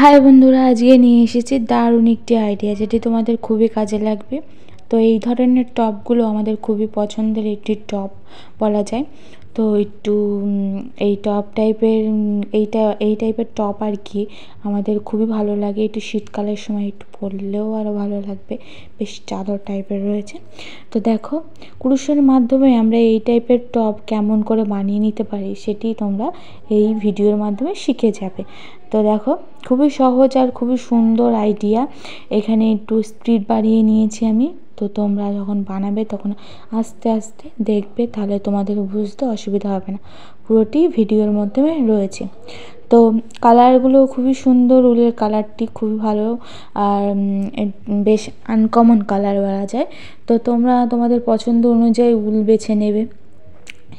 high বন্ধুরা আজকে নিয়ে এসেছি দারুণ একটি আইডিয়া যেটি তোমাদের খুবই কাজে লাগবে তো এই ধরনের টপগুলো আমাদের খুবই পছন্দের একটি টপ বলা যায় তো একটু এই টপ টাইপের এইটা এই টাইপের টপ আর কি আমাদের খুবই ভালো লাগে একটু শীতকালের সময় একটু পরলেও আরও ভালো লাগবে বেশ চাদর টাইপের রয়েছে তো দেখো কুরুশের মাধ্যমে আমরা এই টাইপের টপ কেমন করে বানিয়ে নিতে পারি সেটি তোমরা এই ভিডিওর মাধ্যমে শিখে যাবে তো দেখো খুবই সহজ আর খুবই সুন্দর আইডিয়া এখানে একটু স্পিড বাড়িয়ে নিয়েছি আমি তো তোমরা যখন বানাবে তখন আস্তে আস্তে দেখবে তাহলে তোমাদের বুঝতে অসুবিধা হবে না পুরোটি ভিডিওর মাধ্যমে রয়েছে তো কালারগুলো খুবই সুন্দর উলের কালারটি খুবই ভালো আর বেশ আনকমন কালার বলা যায় তো তোমরা তোমাদের পছন্দ অনুযায়ী উল বেছে নেবে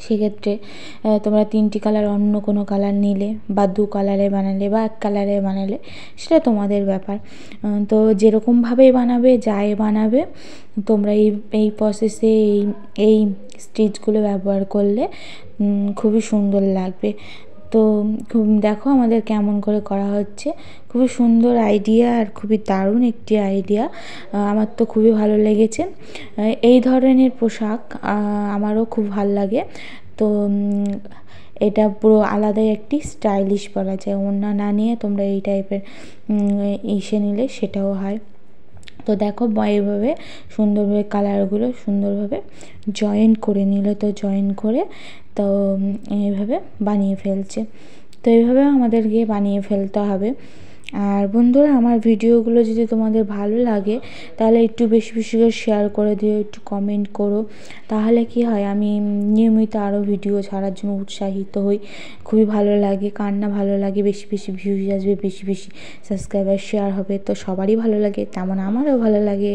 সেক্ষেত্রে তোমরা তিনটি কালার অন্য কোনো কালার নিলে বা দু কালারে বানালে বা এক কালারে বানালে সেটা তোমাদের ব্যাপার তো যেরকমভাবেই বানাবে যাই বানাবে তোমরা এই এই প্রসেসে এই এই স্টিচগুলো ব্যবহার করলে খুবই সুন্দর লাগবে তো খুব দেখো আমাদের কেমন করে করা হচ্ছে খুবই সুন্দর আইডিয়া আর খুবই দারুণ একটি আইডিয়া আমার তো খুবই ভালো লেগেছে এই ধরনের পোশাক আমারও খুব ভাল লাগে তো এটা পুরো আলাদাই একটি স্টাইলিশ বলা যায় অন্য না নিয়ে তোমরা এই টাইপের ইসে নিলে সেটাও হয় তো দেখো এইভাবে সুন্দরভাবে কালারগুলো সুন্দরভাবে জয়েন করে নিল তো জয়েন করে তো এইভাবে বানিয়ে ফেলছে তো এইভাবে আমাদেরকে বানিয়ে ফেলতে হবে আর বন্ধুরা আমার ভিডিওগুলো যদি তোমাদের ভালো লাগে তাহলে একটু বেশি বেশি করে শেয়ার করে দিও একটু কমেন্ট করো তাহলে কি হয় আমি নিয়মিত আরও ভিডিও ছাড়ার জন্য উৎসাহিত হই খুবই ভালো লাগে কান্না ভালো লাগে বেশি বেশি ভিউজ আসবে বেশি বেশি সাবস্ক্রাইবার শেয়ার হবে তো সবারই ভালো লাগে তেমন আমারও ভালো লাগে